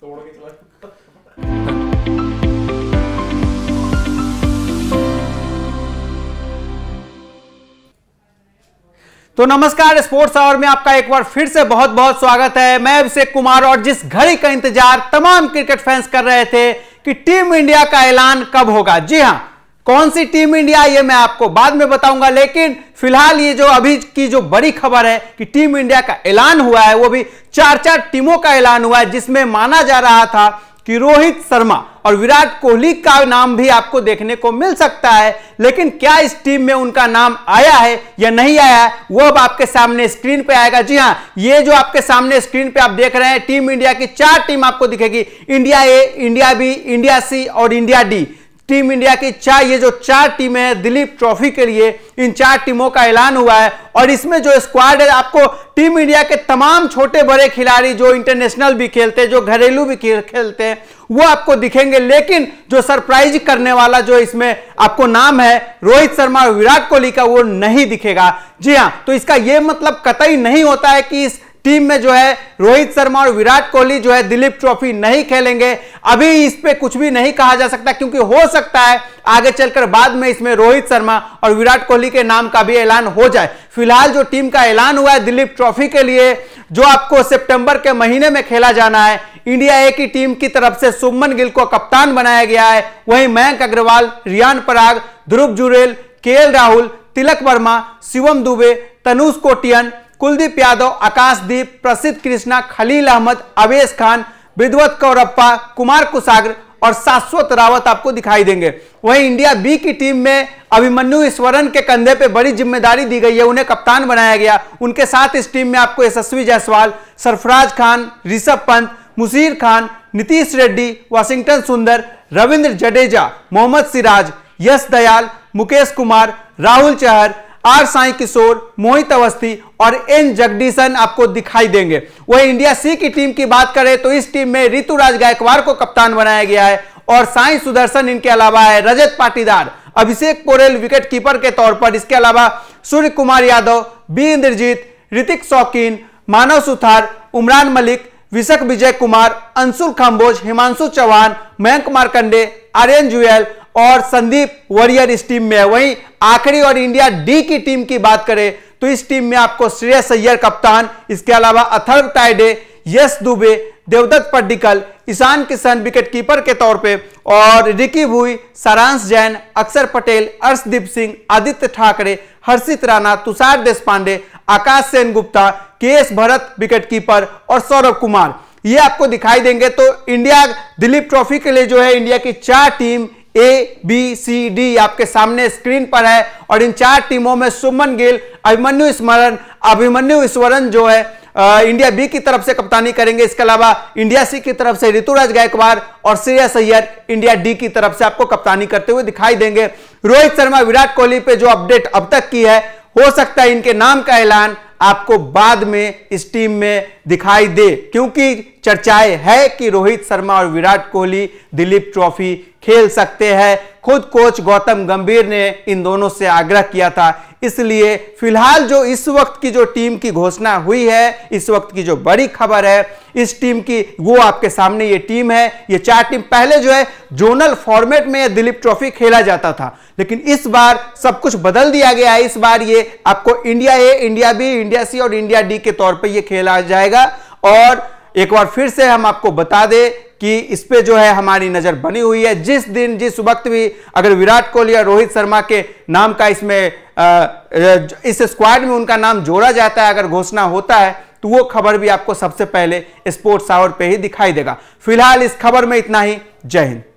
तोड़ के चला तो नमस्कार स्पोर्ट्स आवर में आपका एक बार फिर से बहुत बहुत स्वागत है मैं अभिषेक कुमार और जिस घड़ी का इंतजार तमाम क्रिकेट फैंस कर रहे थे कि टीम इंडिया का ऐलान कब होगा जी हां कौन सी टीम इंडिया ये मैं आपको बाद में बताऊंगा लेकिन फिलहाल ये जो अभी की जो बड़ी खबर है कि टीम इंडिया का ऐलान हुआ है वो भी चार चार टीमों का ऐलान हुआ है जिसमें माना जा रहा था कि रोहित शर्मा और विराट कोहली का नाम भी आपको देखने को मिल सकता है लेकिन क्या इस टीम में उनका नाम आया है या नहीं आया है वो अब आपके सामने स्क्रीन पे आएगा जी हाँ ये जो आपके सामने स्क्रीन पे आप देख रहे हैं टीम इंडिया की चार टीम आपको दिखेगी India A India B India C और इंडिया डी टीम इंडिया की चार ये जो चार टीमें हैं दिलीप ट्रॉफी के लिए इन चार टीमों का ऐलान हुआ है और इसमें जो स्क्वाड है आपको टीम इंडिया के तमाम छोटे बड़े खिलाड़ी जो इंटरनेशनल भी खेलते हैं जो घरेलू भी खेलते हैं वो आपको दिखेंगे लेकिन जो सरप्राइज करने वाला जो इसमें आपको नाम है रोहित शर्मा और विराट कोहली का वो नहीं दिखेगा जी हाँ तो इसका यह मतलब कतई नहीं होता है कि इस टीम में जो है रोहित शर्मा और विराट कोहली जो है दिलीप ट्रॉफी नहीं खेलेंगे अभी इस पे कुछ भी नहीं कहा जा सकता क्योंकि हो सकता है आगे चलकर बाद में इसमें रोहित शर्मा और विराट कोहली के नाम का भी ऐलान हो जाए फिलहाल जो टीम का ऐलान हुआ है दिलीप ट्रॉफी के लिए जो आपको सितंबर के महीने में खेला जाना है इंडिया ए की टीम की तरफ से सुमन गिल को कप्तान बनाया गया है वहीं मयंक अग्रवाल रियान पराग ध्रुव जुरेल के राहुल तिलक वर्मा शिवम दुबे तनुष कोटियन कुलदीप यादव आकाशदीप प्रसिद्ध कृष्णा खलील अहमद अवेश खान विद्वत कौरप्पा कुमार कुसागर और शाश्वत रावत आपको दिखाई देंगे वहीं इंडिया बी की टीम में अभिमन्यु ईश्वरन के कंधे पे बड़ी जिम्मेदारी दी गई है उन्हें कप्तान बनाया गया उनके साथ इस टीम में आपको यशस्वी जायसवाल सरफराज खान ऋषभ पंत मुशीर खान नीतीश रेड्डी वाशिंगटन सुंदर रविंद्र जडेजा मोहम्मद सिराज यश दयाल मुकेश कुमार राहुल चहर आर साई किशोर मोहित अवस्थी और एन जगदीशन आपको दिखाई देंगे वही इंडिया सी की टीम की बात करें तो इस टीम में ऋतुराज गायकवाड़ को कप्तान बनाया गया है और साई सुदर्शन इनके अलावा है रजत पाटीदार अभिषेक कोरेल विकेट कीपर के तौर पर इसके अलावा सूर्य कुमार यादव बी इंद्रजीत ऋतिक शौकीन मानव सुथार उमरान मलिक विशक विजय कुमार अंशुल खम्बोज हिमांशु चौहान मयंक मार्कंडे आर्यन जुएल और संदीप वॉरियर इस टीम में है वहीं आखिरी और इंडिया डी की टीम की बात करें तो इस टीम में आपको श्रेय सैयर कप्तान इसके अलावा अथर्व ताइडे यश दुबे देवदत्त पड्डिकल ईशान किशन विकेट कीपर के तौर पे और रिकी भुई सारांश जैन अक्षर पटेल अर्षदीप सिंह आदित्य ठाकरे हर्षित राणा तुषार देशपांडे आकाश सेन गुप्ता के एस भरत विकेट कीपर और सौरभ कुमार ये आपको दिखाई देंगे तो इंडिया दिलीप ट्रॉफी के लिए जो है इंडिया की चार team A B C D आपके सामने स्क्रीन पर है और इन चार टीमों में सुमन गिल अभिमन्यु स्मरण अभिमन्यु स्मरण जो है आ, इंडिया बी की तरफ से कप्तानी करेंगे इसके अलावा इंडिया सी की तरफ से ऋतुराज गायकवाड़ और श्रेयस सैयद इंडिया डी की तरफ से आपको कप्तानी करते हुए दिखाई देंगे रोहित शर्मा विराट कोहली पे जो अपडेट अब तक की है हो सकता है इनके नाम का ऐलान आपको बाद में इस टीम में दिखाई दे क्योंकि चर्चाएं है कि रोहित शर्मा और विराट कोहली दिलीप ट्रॉफी खेल सकते हैं खुद कोच गौतम गंभीर ने इन दोनों से आग्रह किया था इसलिए फिलहाल जो इस वक्त की जो टीम की घोषणा हुई है इस वक्त की जो बड़ी खबर है इस टीम की वो आपके सामने ये टीम है ये चार टीम पहले जो है जोनल फॉर्मेट में दिलीप ट्रॉफी खेला जाता था लेकिन इस बार सब कुछ बदल दिया गया है इस बार ये आपको India A India B India C और इंडिया डी के तौर पर यह खेला जाएगा और एक बार फिर से हम आपको बता दें कि इस पे जो है हमारी नज़र बनी हुई है जिस दिन जिस वक्त भी अगर विराट कोहली और रोहित शर्मा के नाम का इसमें इस स्क्वाड में उनका नाम जोड़ा जाता है अगर घोषणा होता है तो वो खबर भी आपको सबसे पहले स्पोर्ट्स आवर पे ही दिखाई देगा फिलहाल इस खबर में इतना ही जय हिंद